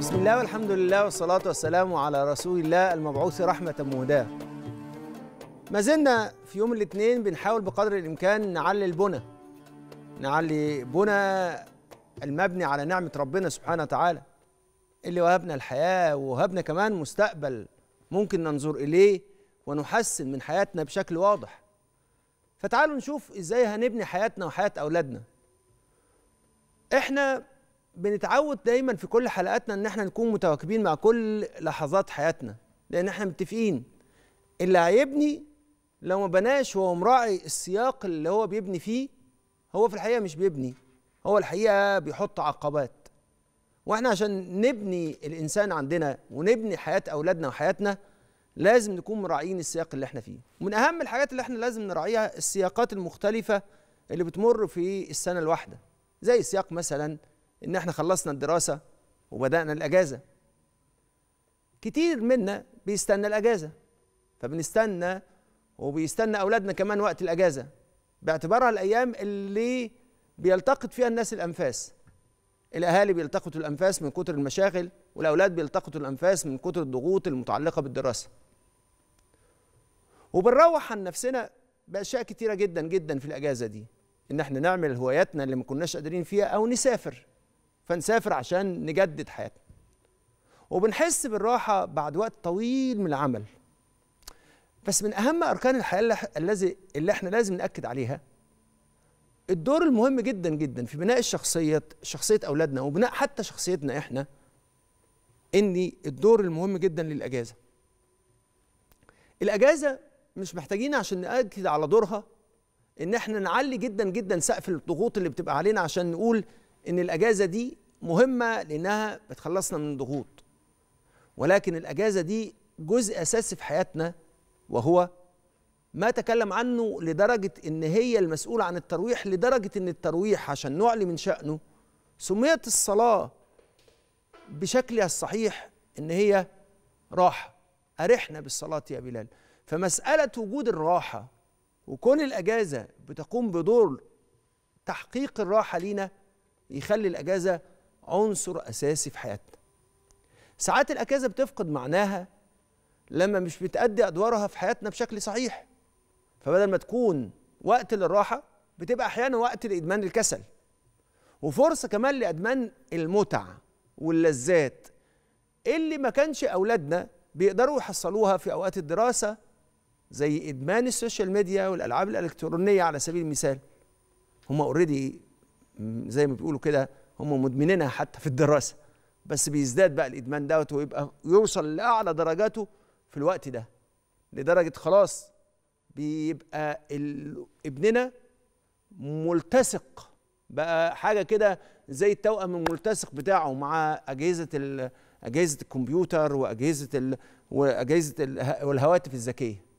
بسم الله والحمد لله والصلاة والسلام على رسول الله المبعوث رحمة مهداة ما زلنا في يوم الاثنين بنحاول بقدر الإمكان نعلي البنى نعلي بنى المبني على نعمة ربنا سبحانه وتعالى اللي وهبنا الحياة ووهبنا كمان مستقبل ممكن ننظر إليه ونحسن من حياتنا بشكل واضح فتعالوا نشوف إزاي هنبني حياتنا وحياة أولادنا احنا بنتعود دايما في كل حلقاتنا ان احنا نكون متواكبين مع كل لحظات حياتنا لان احنا متفقين اللي هيبني لو ما بناش وهو مراعي السياق اللي هو بيبني فيه هو في الحقيقه مش بيبني هو الحقيقه بيحط عقبات واحنا عشان نبني الانسان عندنا ونبني حياه اولادنا وحياتنا لازم نكون مراعيين السياق اللي احنا فيه ومن اهم الحاجات اللي احنا لازم نراعيها السياقات المختلفه اللي بتمر في السنه الواحده زي سياق مثلا ان احنا خلصنا الدراسه وبدانا الاجازه كتير منا بيستنى الاجازه فبنستنى وبيستنى اولادنا كمان وقت الاجازه باعتبارها الايام اللي بيلتقط فيها الناس الانفاس الاهالي بيلتقطوا الانفاس من كتر المشاغل والاولاد بيلتقطوا الانفاس من كتر الضغوط المتعلقه بالدراسه وبنروح عن نفسنا باشياء كتيره جدا جدا في الاجازه دي ان احنا نعمل هواياتنا اللي ما كناش قادرين فيها او نسافر فنسافر عشان نجدد حياتنا وبنحس بالراحة بعد وقت طويل من العمل بس من أهم أركان الحياة الذي اللي احنا لازم نأكد عليها الدور المهم جدا جدا في بناء الشخصية شخصية أولادنا وبناء حتى شخصيتنا احنا إن الدور المهم جدا للأجازة الأجازة مش محتاجين عشان نأكد على دورها إن احنا نعلي جدا جدا سقف الضغوط اللي بتبقى علينا عشان نقول إن الأجازة دي مهمه لانها بتخلصنا من ضغوط ولكن الاجازه دي جزء اساسي في حياتنا وهو ما تكلم عنه لدرجه ان هي المسؤوله عن الترويح لدرجه ان الترويح عشان نعلي من شانه سميت الصلاه بشكلها الصحيح ان هي راحه ارحنا بالصلاه يا بلال فمساله وجود الراحه وكون الاجازه بتقوم بدور تحقيق الراحه لينا يخلي الاجازه عنصر أساسي في حياتنا ساعات الأجازة بتفقد معناها لما مش بتأدي أدوارها في حياتنا بشكل صحيح فبدل ما تكون وقت للراحة بتبقى أحيانا وقت لإدمان الكسل وفرصة كمان لإدمان المتع واللذات اللي ما كانش أولادنا بيقدروا يحصلوها في أوقات الدراسة زي إدمان السوشيال ميديا والألعاب الإلكترونية على سبيل المثال هما اوريدي زي ما بيقولوا كده هم مدمنينها حتى في الدراسه بس بيزداد بقى الادمان دوت ويبقى يوصل لاعلى درجاته في الوقت ده لدرجه خلاص بيبقى ابننا ملتصق بقى حاجه كده زي التوأم الملتصق بتاعه مع اجهزه اجهزه الكمبيوتر واجهزه واجهزه الهواتف والهواتف الذكيه